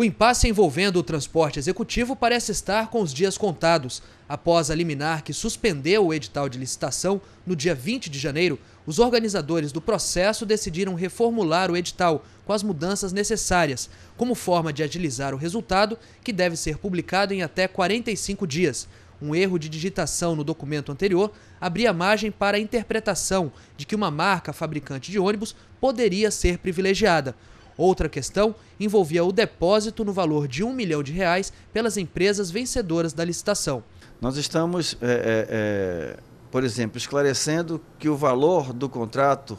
O impasse envolvendo o transporte executivo parece estar com os dias contados. Após a liminar que suspendeu o edital de licitação no dia 20 de janeiro, os organizadores do processo decidiram reformular o edital com as mudanças necessárias, como forma de agilizar o resultado, que deve ser publicado em até 45 dias. Um erro de digitação no documento anterior abria margem para a interpretação de que uma marca fabricante de ônibus poderia ser privilegiada. Outra questão envolvia o depósito no valor de um milhão de reais pelas empresas vencedoras da licitação. Nós estamos, é, é, é, por exemplo, esclarecendo que o valor do contrato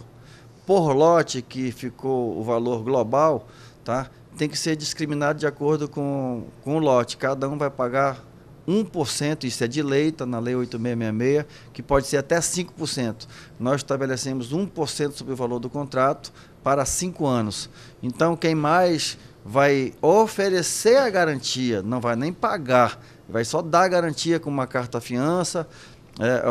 por lote, que ficou o valor global, tá, tem que ser discriminado de acordo com, com o lote. Cada um vai pagar 1%, isso é de lei, está na lei 8666, que pode ser até 5%. Nós estabelecemos 1% sobre o valor do contrato para 5 anos. Então, quem mais vai oferecer a garantia, não vai nem pagar, vai só dar garantia com uma carta fiança é,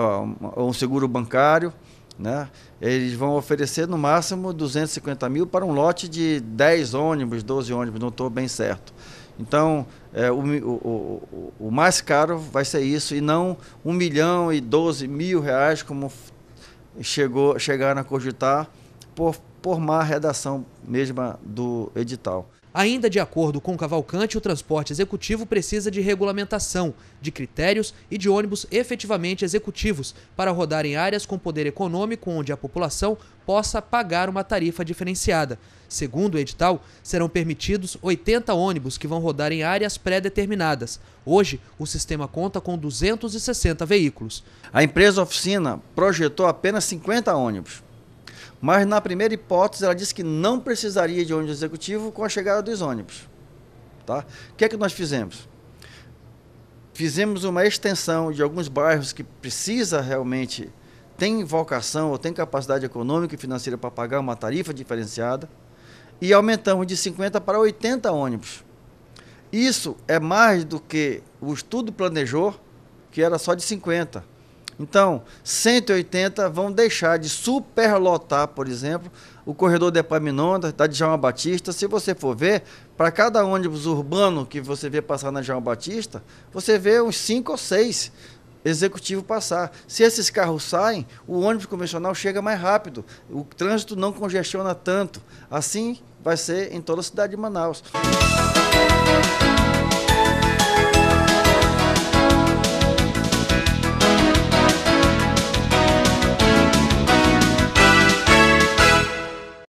ou um seguro bancário. Né? Eles vão oferecer no máximo 250 mil para um lote de 10 ônibus, 12 ônibus, não estou bem certo. Então, é, o, o, o, mais caro vai ser isso, e não 1 milhão e 12 mil reais, como chegou, chegaram a cogitar, por, por má redação mesma do edital. Ainda de acordo com Cavalcante, o transporte executivo precisa de regulamentação, de critérios e de ônibus efetivamente executivos para rodar em áreas com poder econômico onde a população possa pagar uma tarifa diferenciada. Segundo o edital, serão permitidos 80 ônibus que vão rodar em áreas pré-determinadas. Hoje, o sistema conta com 260 veículos. A empresa oficina projetou apenas 50 ônibus mas na primeira hipótese, ela disse que não precisaria de ônibus executivo com a chegada dos ônibus. Tá? O que é que nós fizemos? Fizemos uma extensão de alguns bairros que precisa realmente tem vocação ou tem capacidade econômica e financeira para pagar uma tarifa diferenciada e aumentamos de 50 para 80 ônibus. Isso é mais do que o estudo planejou, que era só de 50. Então, 180 vão deixar de superlotar, por exemplo, o corredor de Epaminondas, da João Batista. Se você for ver, para cada ônibus urbano que você vê passar na João Batista, você vê uns cinco ou seis executivo passar. Se esses carros saem, o ônibus convencional chega mais rápido, o trânsito não congestiona tanto. Assim vai ser em toda a cidade de Manaus.